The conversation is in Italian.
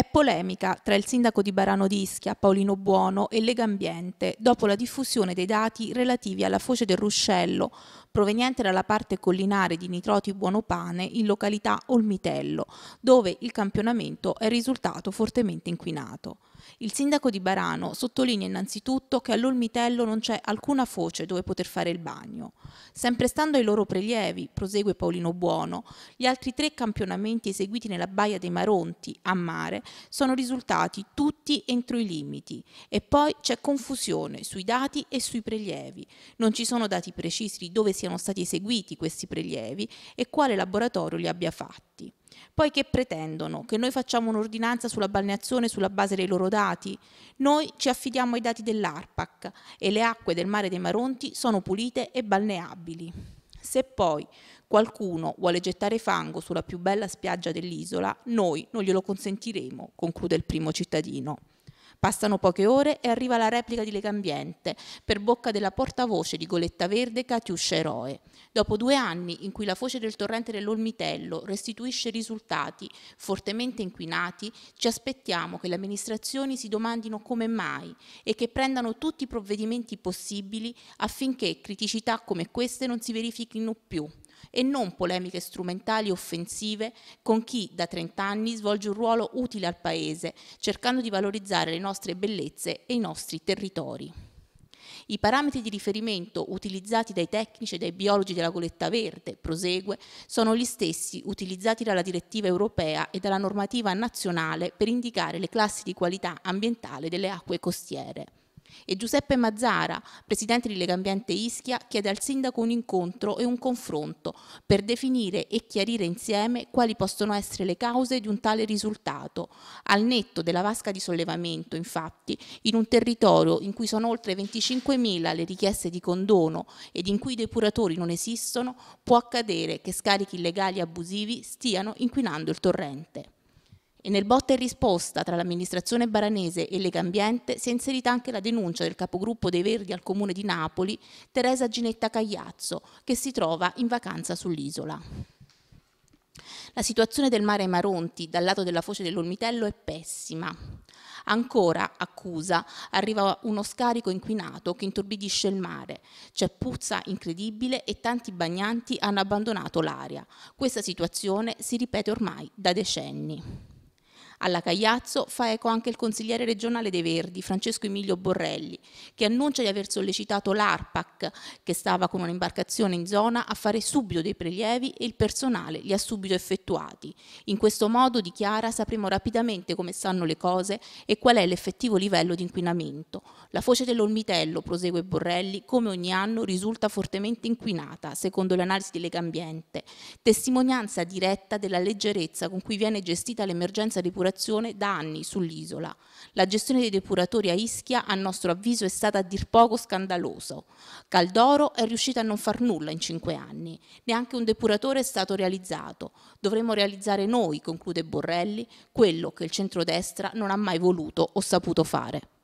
È polemica tra il sindaco di Barano di Ischia, Paolino Buono, e Lega Ambiente dopo la diffusione dei dati relativi alla foce del ruscello proveniente dalla parte collinare di Nitroti Buonopane in località Olmitello, dove il campionamento è risultato fortemente inquinato. Il sindaco di Barano sottolinea innanzitutto che all'Olmitello non c'è alcuna foce dove poter fare il bagno. Sempre stando ai loro prelievi, prosegue Paolino Buono, gli altri tre campionamenti eseguiti nella Baia dei Maronti, a mare, sono risultati tutti entro i limiti e poi c'è confusione sui dati e sui prelievi. Non ci sono dati precisi di dove siano stati eseguiti questi prelievi e quale laboratorio li abbia fatti. Poiché pretendono che noi facciamo un'ordinanza sulla balneazione sulla base dei loro dati, noi ci affidiamo ai dati dell'ARPAC e le acque del mare dei Maronti sono pulite e balneabili. Se poi qualcuno vuole gettare fango sulla più bella spiaggia dell'isola, noi non glielo consentiremo, conclude il primo cittadino. Passano poche ore e arriva la replica di Legambiente per bocca della portavoce di Goletta Verde Catiuscia Eroe. Dopo due anni in cui la foce del torrente dell'Olmitello restituisce risultati fortemente inquinati, ci aspettiamo che le amministrazioni si domandino come mai e che prendano tutti i provvedimenti possibili affinché criticità come queste non si verifichino più e non polemiche strumentali offensive con chi da 30 anni svolge un ruolo utile al Paese, cercando di valorizzare le nostre bellezze e i nostri territori. I parametri di riferimento utilizzati dai tecnici e dai biologi della goletta verde, prosegue, sono gli stessi utilizzati dalla direttiva europea e dalla normativa nazionale per indicare le classi di qualità ambientale delle acque costiere. E Giuseppe Mazzara, presidente di Legambiente Ischia, chiede al sindaco un incontro e un confronto per definire e chiarire insieme quali possono essere le cause di un tale risultato, al netto della vasca di sollevamento, infatti, in un territorio in cui sono oltre 25.000 le richieste di condono ed in cui i depuratori non esistono, può accadere che scarichi illegali e abusivi stiano inquinando il torrente. E nel botta e risposta tra l'amministrazione baranese e Legambiente si è inserita anche la denuncia del capogruppo dei Verdi al comune di Napoli, Teresa Ginetta Cagliazzo, che si trova in vacanza sull'isola. La situazione del mare Maronti dal lato della foce dell'Olmitello è pessima. Ancora, accusa, arriva uno scarico inquinato che intorbidisce il mare. C'è puzza incredibile e tanti bagnanti hanno abbandonato l'aria. Questa situazione si ripete ormai da decenni. Alla Cagliazzo fa eco anche il consigliere regionale dei Verdi, Francesco Emilio Borrelli, che annuncia di aver sollecitato l'ARPAC, che stava con un'imbarcazione in zona, a fare subito dei prelievi e il personale li ha subito effettuati. In questo modo, dichiara, sapremo rapidamente come stanno le cose e qual è l'effettivo livello di inquinamento. La foce dell'Olmitello, prosegue Borrelli, come ogni anno risulta fortemente inquinata, secondo le analisi di Legambiente, testimonianza diretta della leggerezza con cui viene gestita l'emergenza di depurativa depurazione da anni sull'isola. La gestione dei depuratori a Ischia, a nostro avviso, è stata a dir poco scandalosa. Caldoro è riuscita a non far nulla in cinque anni, neanche un depuratore è stato realizzato. Dovremmo realizzare noi, conclude Borrelli, quello che il centrodestra non ha mai voluto o saputo fare.